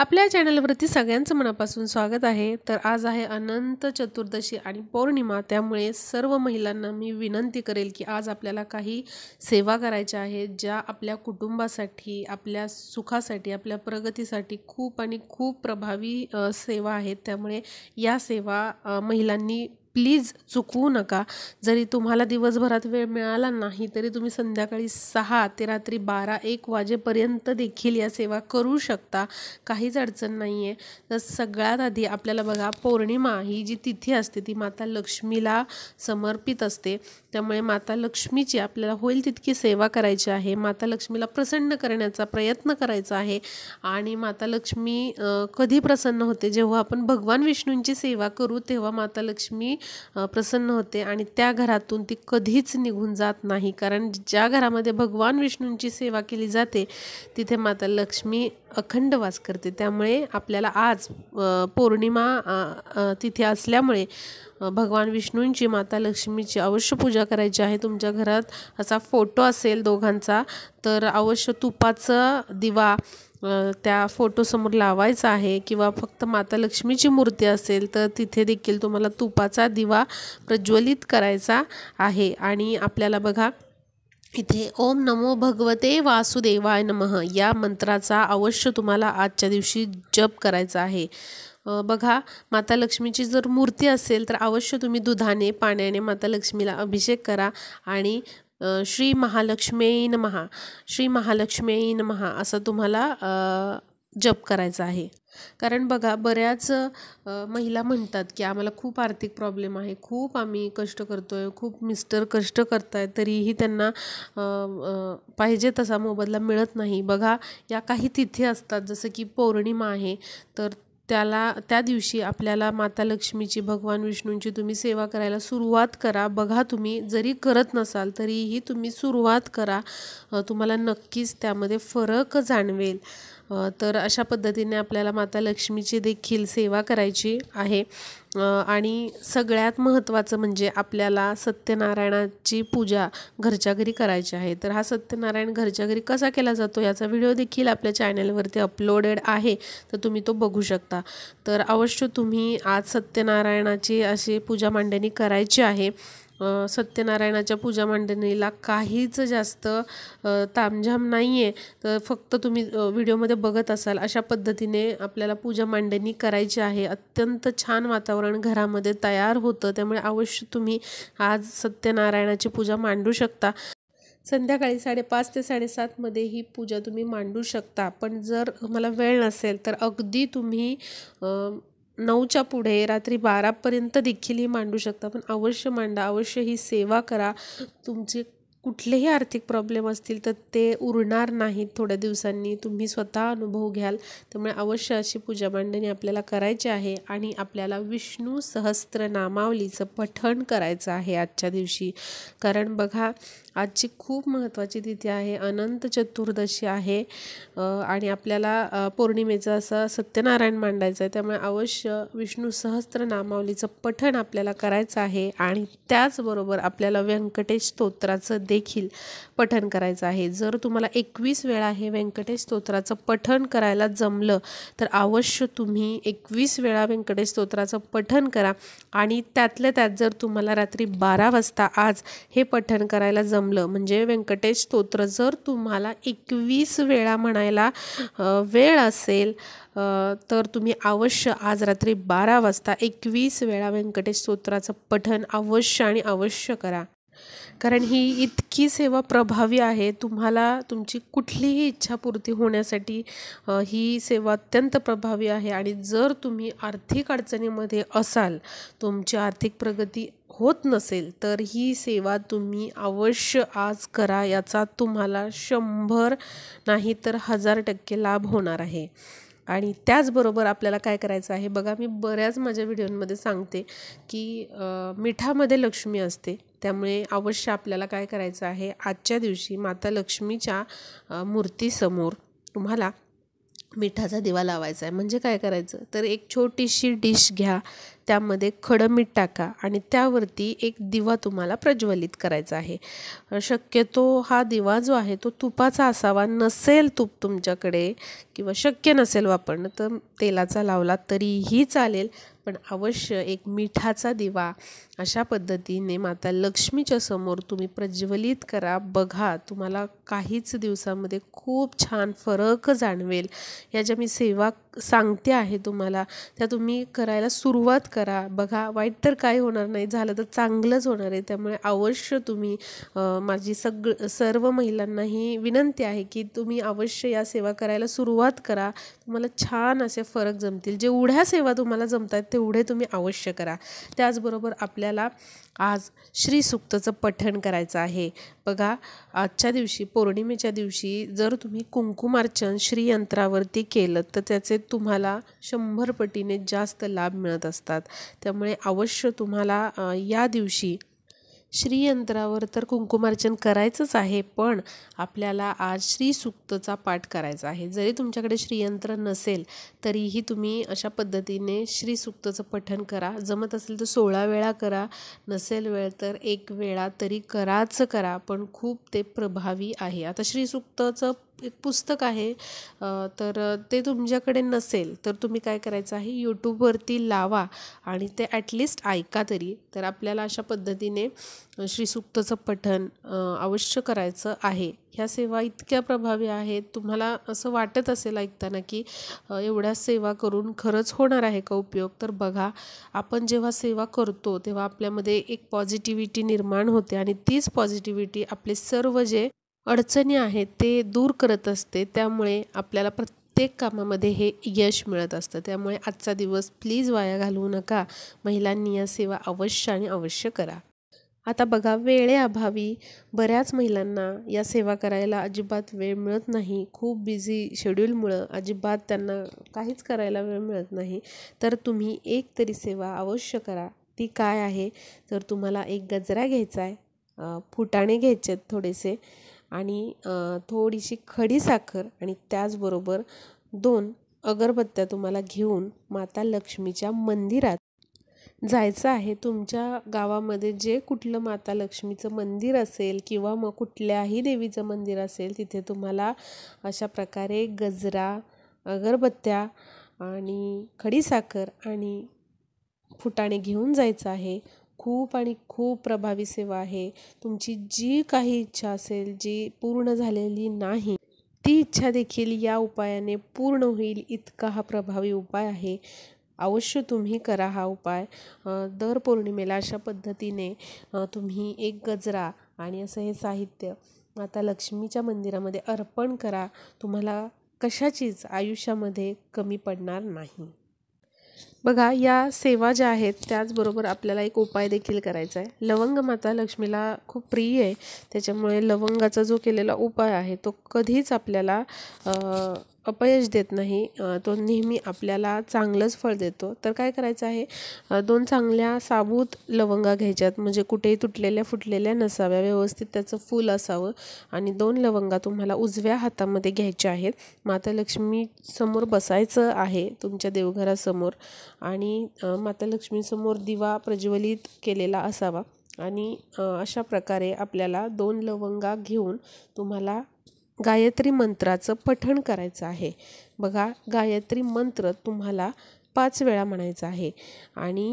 आपल्या चॅनलवरती सगळ्यांचं मनापासून स्वागत आहे तर आज आहे अनंत चतुर्दशी आणि पौर्णिमा त्यामुळे सर्व महिलांना मी विनंती करेल की आज आपल्याला काही सेवा करायच्या आहेत ज्या आपल्या कुटुंबासाठी आपल्या सुखासाठी आपल्या प्रगतीसाठी खूप आणि खूप प्रभावी सेवा आहेत त्यामुळे या सेवा महिलांनी प्लीज चुकवू नका जरी तुम्हाला दिवसभरात वेळ मिळाला नाही तरी तुम्ही संध्याकाळी सहा ते रात्री बारा एक वाजेपर्यंत देखील या सेवा करू शकता काहीच अडचण नाही आहे तर सगळ्यात आधी आपल्याला बघा पौर्णिमा ही जी तिथी असते ती माता लक्ष्मीला समर्पित असते त्यामुळे माता लक्ष्मीची आपल्याला होईल तितकी सेवा करायची आहे माता लक्ष्मीला प्रसन्न करण्याचा प्रयत्न करायचा आहे आणि माता लक्ष्मी कधी प्रसन्न होते जेव्हा आपण भगवान विष्णूंची सेवा करू तेव्हा माता लक्ष्मी प्रसन्न होते आणि त्या घरातून ती कधीच निघून जात नाही कारण ज्या घरामध्ये भगवान विष्णूंची सेवा केली जाते तिथे माता लक्ष्मी अखंड वास करते त्यामुळे आपल्याला आज पौर्णिमा तिथे असल्यामुळे भगवान विष्णूंची माता लक्ष्मीची अवश्य पूजा करायची आहे तुमच्या घरात असा फोटो असेल दोघांचा तर अवश्य तुपाचा दिवा त्या फोटोसमोर लावायचा आहे किंवा फक्त माता लक्ष्मीची मूर्ती असेल तर तिथे देखील तुम्हाला तुपाचा दिवा प्रज्वलित करायचा आहे आणि आपल्याला बघा इथे ओम नमो भगवते वासुदेवाय नमः या मंत्राचा अवश्य तुम्हाला आजच्या दिवशी जप करायचा आहे बघा माता लक्ष्मीची जर मूर्ती असेल तर अवश्य तुम्ही दुधाने पाण्याने माता लक्ष्मीला अभिषेक करा आणि श्री महालक्ष्मी महा श्री महालक्ष्मी महा असं तुम्हाला जप करायचा आहे कारण बघा बऱ्याच महिला म्हणतात की आम्हाला खूप आर्थिक प्रॉब्लेम आहे खूप आम्ही कष्ट करतो आहे खूप मिस्टर कष्ट करताय तरीही त्यांना पाहिजे तसा मोबदला मिळत नाही बघा या काही तिथी असतात जसं की पौर्णिमा आहे तर त्याला त्या दिवशी आपल्याला माता लक्ष्मीची भगवान विष्णूंची तुम्ही सेवा करायला सुरुवात करा बघा तुम्ही जरी करत नसाल तरीही तुम्ही सुरुवात करा तुम्हाला नक्कीच त्यामध्ये फरक जाणवेल तर अशा पद्धतीने आपल्याला माता लक्ष्मीची देखील सेवा करायची आहे आणि सगळ्यात महत्त्वाचं म्हणजे आपल्याला सत्यनारायणाची पूजा घरच्या घरी करायची आहे तर हा सत्यनारायण घरच्या घरी कसा केला जातो याचा व्हिडिओ देखील आपल्या चॅनलवरती अपलोडेड आहे तर तुम्ही तो बघू शकता तर अवश्य तुम्ही आज सत्यनारायणाची अशी पूजा मांडणी करायची आहे सत्यनारायणाच्या पूजा मांडणीला काहीच जास्त तामझाम नाही आहे तर फक्त तुम्ही व्हिडिओमध्ये बघत असाल अशा पद्धतीने आपल्याला पूजा मांडणी करायची आहे अत्यंत छान वातावरण घरामध्ये तयार होतं त्यामुळे अवश्य तुम्ही आज सत्यनारायणाची पूजा मांडू शकता संध्याकाळी साडेपाच ते साडेसातमध्ये ही पूजा तुम्ही मांडू शकता पण जर मला वेळ नसेल तर अगदी तुम्ही नऊच्या पुढे रात्री बारापर्यंत देखील ही मांडू शकता पण अवश्य मांडा अवश्य ही सेवा करा तुमचे कुठलेही आर्थिक प्रॉब्लेम असतील तर ते उरणार नाहीत थोड्या दिवसांनी तुम्ही स्वतः अनुभव घ्याल त्यामुळे अवश्य अशी पूजा मांडणी आपल्याला करायची आहे आणि आपल्याला विष्णू सहस्त्रनामावलीचं पठण करायचं आहे आजच्या दिवशी कारण बघा आजची खूप महत्त्वाची तिथी आहे अनंत चतुर्दशी आहे आणि आपल्याला पौर्णिमेचं असं सत्यनारायण मांडायचं आहे त्यामुळे अवश्य विष्णू सहस्त्र नामावलीचं पठण आपल्याला करायचं आहे आणि त्याचबरोबर आपल्याला व्यंकटेश स्तोत्राचं देखील पठण करायचं आहे जर तुम्हाला एकवीस वेळा हे व्यंकटेश स्तोत्राचं पठण करायला जमलं तर अवश्य तुम्ही एकवीस वेळा व्यंकटेश स्तोत्राचं पठण करा आणि त्यातल्या त्यात जर तुम्हाला रात्री बारा वाजता आज हे पठण करायला जम जमलं म्हणजे व्यंकटेश स्तोत्र जर तुम्हाला एकवीस वेळा म्हणायला वेळ असेल तर तुम्ही अवश्य आज रात्री बारा वाजता एकवीस वेळा व्यंकटेश स्तोत्राचं पठन अवश्य आणि अवश्य करा कारण ही इतकी सेवा प्रभावी आहे तुम्हाला तुमची कुठलीही इच्छापूर्ती होण्यासाठी ही सेवा अत्यंत प्रभावी आहे आणि जर तुम्ही आर्थिक अडचणीमध्ये असाल तुमची आर्थिक प्रगती होत नसेल तर ही सेवा तुम्ही अवश्य आज करा याचा तुम्हाला शंभर नाही तर हजार टक्के लाभ होणार आहे आणि त्याचबरोबर आपल्याला काय करायचं आहे बघा मी बऱ्याच माझ्या व्हिडिओमध्ये सांगते की मिठामध्ये लक्ष्मी असते त्यामुळे अवश्य आपल्याला काय करायचं आहे आजच्या दिवशी माता लक्ष्मीच्या मूर्तीसमोर तुम्हाला मिठाचा दिवा लावायचा आहे म्हणजे काय करायचं तर एक छोटीशी डिश घ्या त्यामध्ये खडं मीठ टाका आणि त्यावरती एक दिवा तुम्हाला प्रज्वलित करायचा आहे शक्यतो हा दिवा जो आहे तो तुपाचा असावा नसेल तूप तुमच्याकडे किंवा शक्य नसेल वापरणं तर तेलाचा लावला तरीही चालेल पण अवश्य एक मिठाचा दिवा अशा पद्धतीने माता लक्ष्मीच्या समोर तुम्ही प्रज्वलित करा बघा तुम्हाला काहीच दिवसामध्ये खूप छान फरक जाणवेल या ज्या मी सेवा सांगते आहे तुम्हाला त्या तुम्ही करायला सुरुवात करा बघा वाईट तर काय होणार नाही झालं तर चांगलंच होणार आहे त्यामुळे अवश्य तुम्ही माझी सग सर्व महिलांना ही विनंती आहे की तुम्ही अवश्य या सेवा करायला सुरुवात करा तुम्हाला छान असे फरक जमतील जेवढ्या सेवा तुम्हाला जमत आहेत तेवढे तुम्ही अवश्य करा त्याचबरोबर आपल्याला आज श्री श्रीसुक्तचं पठण करायचं आहे बघा आजच्या दिवशी पौर्णिमेच्या दिवशी जर तुम्ही कुंकुमार्चन श्रीयंत्रावरती केलं तर त्याचे तुम्हाला शंभरपटीने पटीने जास्त लाभ मिळत असतात त्यामुळे अवश्य तुम्हाला या दिवशी श्रीयंत्रावर तर कुंकुमार्चन करायचंच आहे पण आपल्याला आज श्रीसुक्तचा पाठ करायचा आहे जरी तुमच्याकडे श्रीयंत्र नसेल तरीही तुम्ही अशा पद्धतीने श्रीसुक्तचं पठन करा जमत असेल तर सोळा वेळा करा नसेल वेळ तर एक वेळा तरी कराच करा पण खूप ते प्रभावी आहे आता श्रीसुक्तचं एक पुस्तक आहे तर ते तुमच्याकडे नसेल तर तुम्ही काय करायचं आहे यूट्यूबवरती लावा आणि ते ॲटलिस्ट ऐका तरी तर आपल्याला अशा पद्धतीने श्रीसुक्तचं पठन अवश्य करायचं आहे ह्या सेवा इतक्या प्रभावी आहेत तुम्हाला असं वाटत असेल ऐकताना की एवढ्या सेवा करून खरंच होणार आहे का उपयोग तर बघा आपण जेव्हा सेवा करतो तेव्हा आपल्यामध्ये एक पॉझिटिव्हिटी निर्माण होते आणि तीच पॉझिटिव्हिटी आपले सर्व जे अडचणी आहेत ते दूर करत असते त्यामुळे आपल्याला प्रत्येक कामामध्ये हे यश मिळत असतं त्यामुळे आजचा दिवस प्लीज वाया घालवू नका महिलांनी या सेवा अवश्य आणि अवश्य करा आता बघा वेळेअभावी बऱ्याच महिलांना या सेवा करायला अजिबात वेळ मिळत नाही खूप बिझी शेड्यूलमुळं अजिबात त्यांना काहीच करायला वेळ मिळत नाही तर तुम्ही एक तरी सेवा अवश्य करा ती काय आहे तर तुम्हाला एक गजरा घ्यायचा आहे फुटाणे घ्यायचे आहेत थोडेसे आणि थोडीशी खडीसाखर आणि त्याचबरोबर दोन अगरबत्त्या तुम्हाला घेऊन माता लक्ष्मीच्या मंदिरात जायचं आहे तुमच्या गावामध्ये जे कुठलं माता लक्ष्मीचं मंदिर असेल किंवा मग कुठल्याही देवीचं मंदिर असेल तिथे तुम्हाला अशा प्रकारे गजरा अगरबत्त्या आणि खडीसाखर आणि फुटाणे घेऊन जायचं आहे खूप आणि खूप प्रभावी सेवा आहे तुमची जी काही इच्छा असेल जी पूर्ण झालेली नाही ती इच्छा देखील या उपायाने पूर्ण होईल इतका हा प्रभावी उपाय आहे अवश्य तुम्ही करा हा उपाय दर पौर्णिमेला अशा पद्धतीने तुम्ही एक गजरा आणि असं हे साहित्य आता लक्ष्मीच्या मंदिरामध्ये अर्पण करा तुम्हाला कशाचीच आयुष्यामध्ये कमी पडणार नाही बघा या सेवा ज्या आहेत त्याचबरोबर आपल्याला एक उपाय देखील करायचा आहे लवंग माता लक्ष्मीला खूप प्रिय आहे त्याच्यामुळे लवंगाचा जो केलेला उपाय आहे तो कधीच आपल्याला अपयश देत नाही तो नेहमी आपल्याला चांगलंच फळ देतो तर काय करायचं आहे दोन चांगल्या साबूत लवंगा घ्यायच्यात म्हणजे कुठेही तुटलेल्या फुटलेल्या नसाव्या व्यवस्थित त्याचं फूल असावं आणि दोन लवंगा तुम्हाला उजव्या हातामध्ये घ्यायच्या आहेत माता लक्ष्मी समोर बसायचं आहे तुमच्या देवघरासमोर आणि माता लक्ष्मीसमोर दिवा प्रज्वलित केलेला असावा आणि अशा प्रकारे आपल्याला दोन लवंगा घेऊन तुम्हाला गायत्री मंत्राचं पठण करायचं आहे बघा गायत्री मंत्र तुम्हाला पाच वेळा म्हणायचा आहे आणि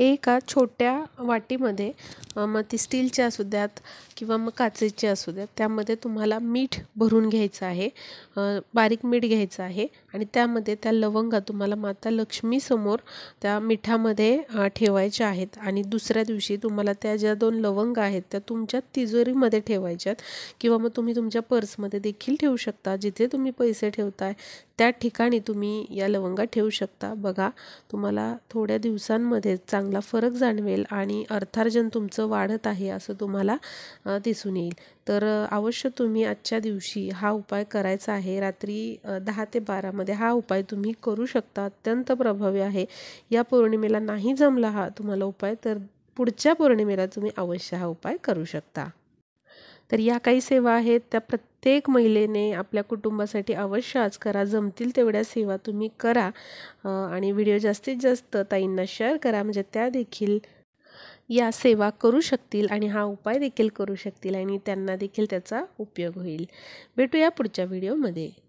एका छोट्या वाटीमध्ये मग ती स्टीलच्या असू द्यात किंवा मग काचेची असू द्यात त्यामध्ये तुम्हाला मीठ भरून घ्यायचं आहे बारीक मीठ घ्यायचं आहे आणि त्यामध्ये त्या लवंगा तुम्हाला माता लक्ष्मीसमोर त्या मिठामध्ये ठेवायच्या आहेत आणि दुसऱ्या दिवशी तुम्हाला त्या ज्या दोन लवंग आहेत त्या तुमच्या तिजोरीमध्ये ठेवायच्या आहेत किंवा मग तुम्ही तुमच्या पर्समध्ये देखील ठेवू शकता जिथे तुम्ही पैसे ठेवताय त्या ठिकाणी तुम्ही या लवंगा ठेवू शकता बघा तुम्हाला थोड्या दिवसांमध्ये चांगला फरक जाणवेल आणि अर्थार्जन तुमचं वाढत आहे असं तुम्हाला दिसून येईल तर अवश्य तुम्ही आजच्या दिवशी हा उपाय करायचा आहे रात्री दहा ते बारा मध्ये हा उपाय तुम्ही करू शकता अत्यंत प्रभावी आहे या पौर्णिमेला नाही जमला हा तुम्हाला उपाय तर पुढच्या पौर्णिमेला तुम्ही अवश्य हा उपाय करू शकता तर या काही सेवा आहेत त्या प्रत्येक महिलेने आपल्या कुटुंबासाठी अवश्य आज करा जमतील तेवढ्या सेवा तुम्ही करा आणि व्हिडिओ जास्तीत जास्त ताईंना शेअर करा म्हणजे त्या देखील या सेवा करू शकतील आणि हा उपाय देखील करू शकतील आणि त्यांना देखील त्याचा उपयोग होईल भेटूया पुढच्या व्हिडिओमध्ये